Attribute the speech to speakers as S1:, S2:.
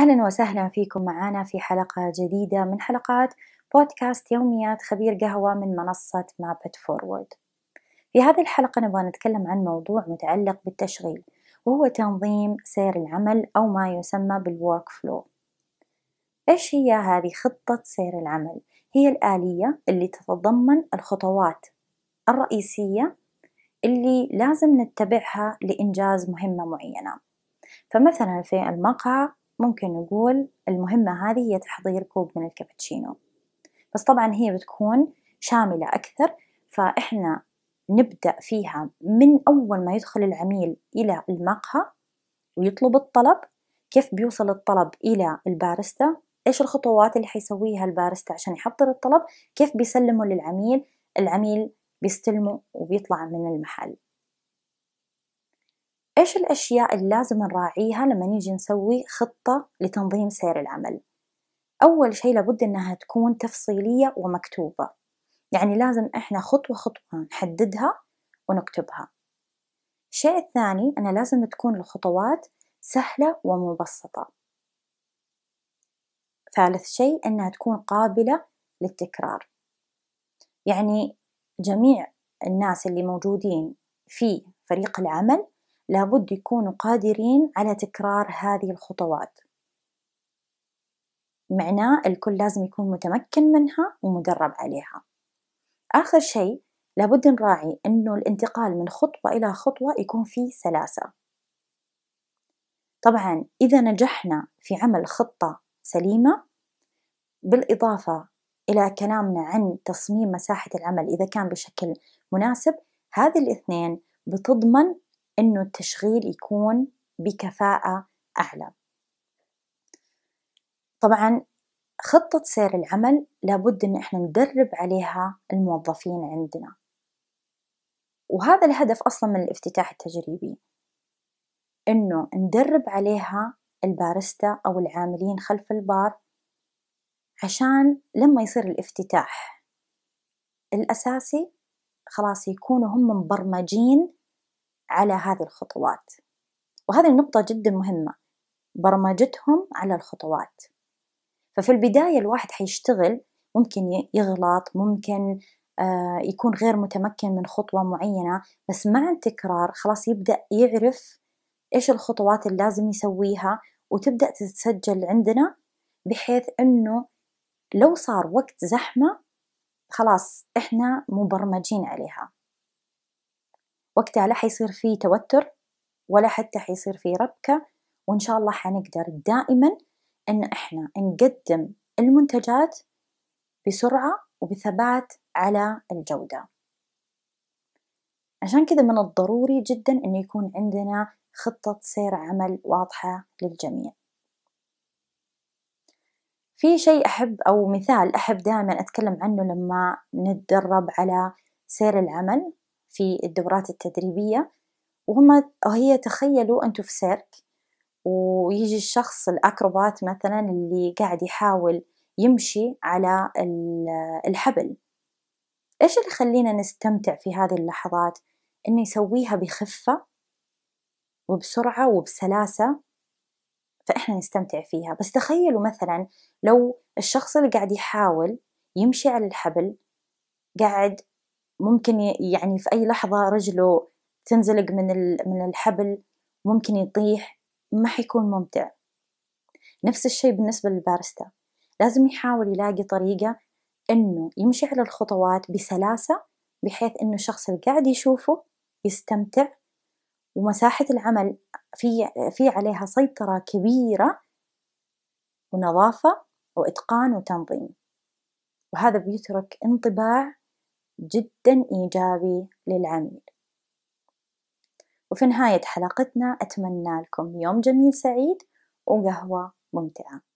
S1: أهلا وسهلا فيكم معنا في حلقة جديدة من حلقات بودكاست يوميات خبير قهوة من منصة مابت فورورد في هذه الحلقة نبغى نتكلم عن موضوع متعلق بالتشغيل وهو تنظيم سير العمل أو ما يسمى بالورك فلو إيش هي هذه خطة سير العمل؟ هي الآلية اللي تتضمن الخطوات الرئيسية اللي لازم نتبعها لإنجاز مهمة معينة فمثلا في المقهى ممكن نقول المهمة هذه هي تحضير كوب من الكابتشينو بس طبعا هي بتكون شاملة أكثر فإحنا نبدأ فيها من أول ما يدخل العميل إلى المقهى ويطلب الطلب كيف بيوصل الطلب إلى البارستا إيش الخطوات اللي حيسويها البارستا عشان يحضر الطلب كيف بيسلمه للعميل العميل بيستلمه وبيطلع من المحل إيش الأشياء اللي لازم نراعيها لما نيجي نسوي خطة لتنظيم سير العمل؟ أول شيء لابد إنها تكون تفصيلية ومكتوبة يعني لازم إحنا خطوة خطوة نحددها ونكتبها الشيء الثاني أنا لازم تكون الخطوات سهلة ومبسطة ثالث شيء أنها تكون قابلة للتكرار يعني جميع الناس اللي موجودين في فريق العمل لابد يكونوا قادرين على تكرار هذه الخطوات معناه الكل لازم يكون متمكن منها ومدرب عليها آخر شيء لابد نراعي أنه الانتقال من خطوة إلى خطوة يكون فيه سلاسة طبعا إذا نجحنا في عمل خطة سليمة بالإضافة إلى كلامنا عن تصميم مساحة العمل إذا كان بشكل مناسب هذه الاثنين بتضمن أنه التشغيل يكون بكفاءة أعلى طبعا خطة سير العمل لابد أن احنا ندرب عليها الموظفين عندنا وهذا الهدف أصلا من الافتتاح التجريبي أنه ندرب عليها البارستا أو العاملين خلف البار عشان لما يصير الافتتاح الأساسي خلاص يكونوا هم مبرمجين على هذه الخطوات وهذه النقطة جدا مهمة برمجتهم على الخطوات ففي البداية الواحد حيشتغل ممكن يغلط ممكن آه، يكون غير متمكن من خطوة معينة بس مع التكرار خلاص يبدأ يعرف إيش الخطوات اللي لازم يسويها وتبدأ تتسجل عندنا بحيث أنه لو صار وقت زحمة خلاص إحنا مبرمجين عليها وقتها لا حيصير في توتر ولا حتى حيصير في ربكة وإن شاء الله حنقدر دائما إن إحنا نقدم المنتجات بسرعة وبثبات على الجودة عشان كذا من الضروري جدا إنه يكون عندنا خطة سير عمل واضحة للجميع في شيء أحب أو مثال أحب دائما أتكلم عنه لما نتدرب على سير العمل في الدورات التدريبية وهم هي تخيلوا أنتم في سيرك ويجي الشخص الأكروبات مثلا اللي قاعد يحاول يمشي على الحبل إيش اللي يخلينا نستمتع في هذه اللحظات إنه يسويها بخفة وبسرعة وبسلاسة فإحنا نستمتع فيها بس تخيلوا مثلا لو الشخص اللي قاعد يحاول يمشي على الحبل قاعد ممكن يعني في أي لحظة رجله تنزلق من من الحبل ممكن يطيح ما حيكون ممتع نفس الشيء بالنسبة للبارستا لازم يحاول يلاقي طريقة إنه يمشي على الخطوات بسلاسة بحيث إنه الشخص اللي قاعد يشوفه يستمتع ومساحة العمل في في عليها سيطرة كبيرة ونظافة وإتقان وتنظيم وهذا بيترك انطباع جدا إيجابي للعميل وفي نهاية حلقتنا أتمنى لكم يوم جميل سعيد وقهوة ممتعة